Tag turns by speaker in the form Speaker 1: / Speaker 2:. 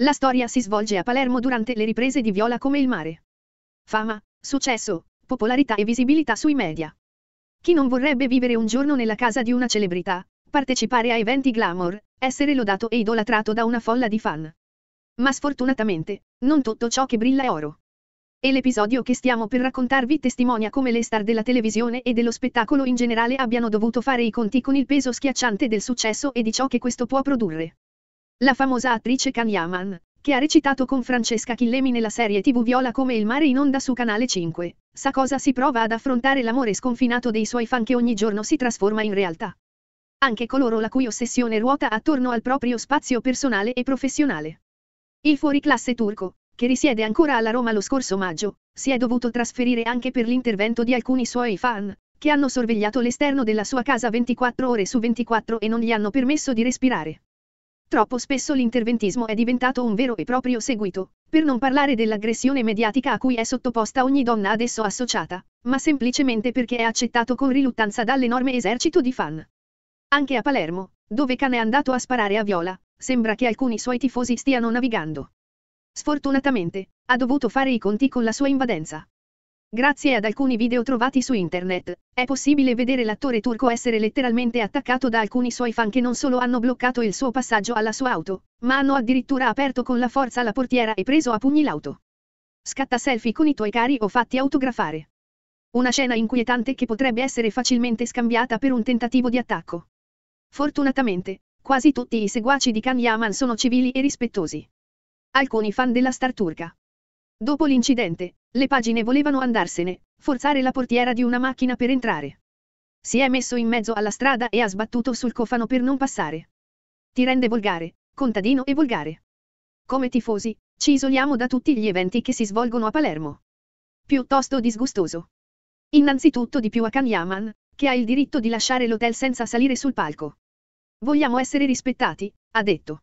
Speaker 1: La storia si svolge a Palermo durante le riprese di Viola come il mare. Fama, successo, popolarità e visibilità sui media. Chi non vorrebbe vivere un giorno nella casa di una celebrità, partecipare a eventi glamour, essere lodato e idolatrato da una folla di fan? Ma sfortunatamente, non tutto ciò che brilla è oro. E l'episodio che stiamo per raccontarvi testimonia come le star della televisione e dello spettacolo in generale abbiano dovuto fare i conti con il peso schiacciante del successo e di ciò che questo può produrre. La famosa attrice Can Yaman, che ha recitato con Francesca Chillemi nella serie TV Viola come il mare in onda su Canale 5, sa cosa si prova ad affrontare l'amore sconfinato dei suoi fan che ogni giorno si trasforma in realtà. Anche coloro la cui ossessione ruota attorno al proprio spazio personale e professionale. Il fuoriclasse turco, che risiede ancora alla Roma lo scorso maggio, si è dovuto trasferire anche per l'intervento di alcuni suoi fan, che hanno sorvegliato l'esterno della sua casa 24 ore su 24 e non gli hanno permesso di respirare. Troppo spesso l'interventismo è diventato un vero e proprio seguito, per non parlare dell'aggressione mediatica a cui è sottoposta ogni donna adesso associata, ma semplicemente perché è accettato con riluttanza dall'enorme esercito di fan. Anche a Palermo, dove Can è andato a sparare a Viola, sembra che alcuni suoi tifosi stiano navigando. Sfortunatamente, ha dovuto fare i conti con la sua invadenza. Grazie ad alcuni video trovati su internet, è possibile vedere l'attore turco essere letteralmente attaccato da alcuni suoi fan che non solo hanno bloccato il suo passaggio alla sua auto, ma hanno addirittura aperto con la forza la portiera e preso a pugni l'auto. Scatta selfie con i tuoi cari o fatti autografare. Una scena inquietante che potrebbe essere facilmente scambiata per un tentativo di attacco. Fortunatamente, quasi tutti i seguaci di Khan Yaman sono civili e rispettosi. Alcuni fan della star turca Dopo l'incidente, le pagine volevano andarsene, forzare la portiera di una macchina per entrare. Si è messo in mezzo alla strada e ha sbattuto sul cofano per non passare. Ti rende volgare, contadino e volgare. Come tifosi, ci isoliamo da tutti gli eventi che si svolgono a Palermo. Piuttosto disgustoso. Innanzitutto di più a Khan Yaman, che ha il diritto di lasciare l'hotel senza salire sul palco. Vogliamo essere rispettati, ha detto.